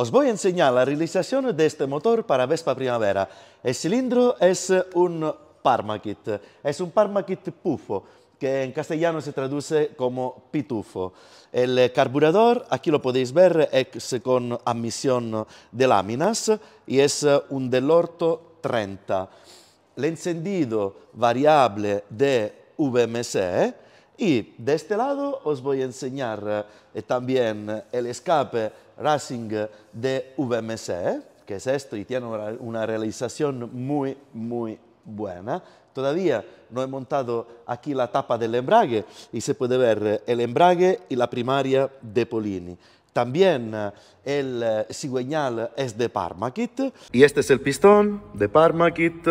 Os voy a enseñar la realización de este motor para Vespa Primavera. El cilindro es un Parmakit, es un Parmakit pufo, que en castellano se traduce como pitufo. El carburador, aquí lo podéis ver, es con admisión de láminas y e es un Delorto 30. El encendido variable de VMC y de este lado os voy a enseñar eh, también el escape Racing de VMC, eh, que es esto y tiene una, realización muy, muy buena. Todavía no he montado aquí la tapa del embrague y se puede ver eh, el embrague y la primaria de Polini. También el cigüeñal es de Parmakit. Y este es el pistón de Parmakit.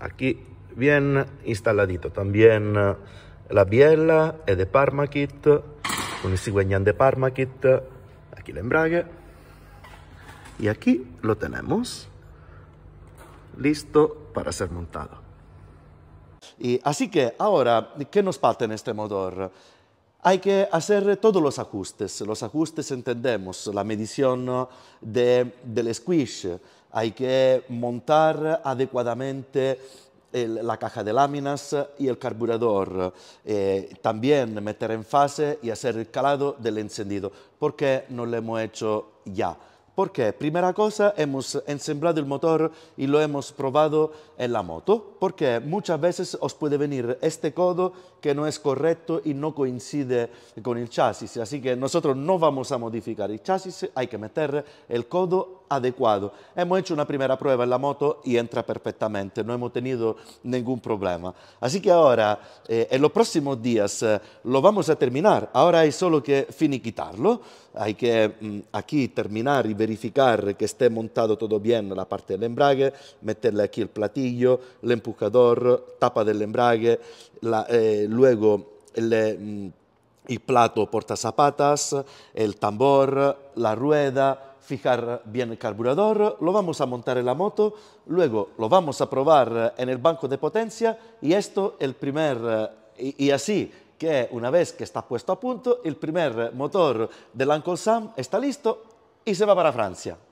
Aquí bien instaladito. También la biela es de Parma Kit, con el de Parma Kit, aquí el embrague. Y e aquí lo tenemos listo para ser montado. Y e así que ahora, ¿qué nos falta en este motor? Hay que hacer todos los ajustes. Los ajustes entendemos la medición de, del squish. Hay que montar adecuadamente la caja de láminas y el carburador. Eh, también meter en fase y hacer el calado del encendido. ...porque no lo hemos hecho ya? qué? primera cosa, hemos ensamblado el motor y lo hemos probado en la moto, porque muchas veces os puede venir este codo que no es correcto y no coincide con el chasis. Así que nosotros no vamos a modificar el chasis, hay que meter el codo adecuado. Hemos hecho una primera prueba en la moto y entra perfectamente, no hemos tenido ningún problema. Así que ahora, eh, en los próximos días, eh, lo vamos a terminar. Ahora hay solo que finiquitarlo, hay que mm, aquí terminar y verificar que esté montado todo bien la parte del embrague, meterle aquí el platillo, el empujador, tapa del embrague, la, eh, luego el, mm, plato porta zapatas, el tambor, la rueda, fijar bien el carburador, lo vamos a montar en la moto, luego lo vamos a probar en el banco de potencia y esto el primer, eh, y, y así que una vez que está puesto a punto, el primer motor del Uncle Sam está listo e se va para a Francia.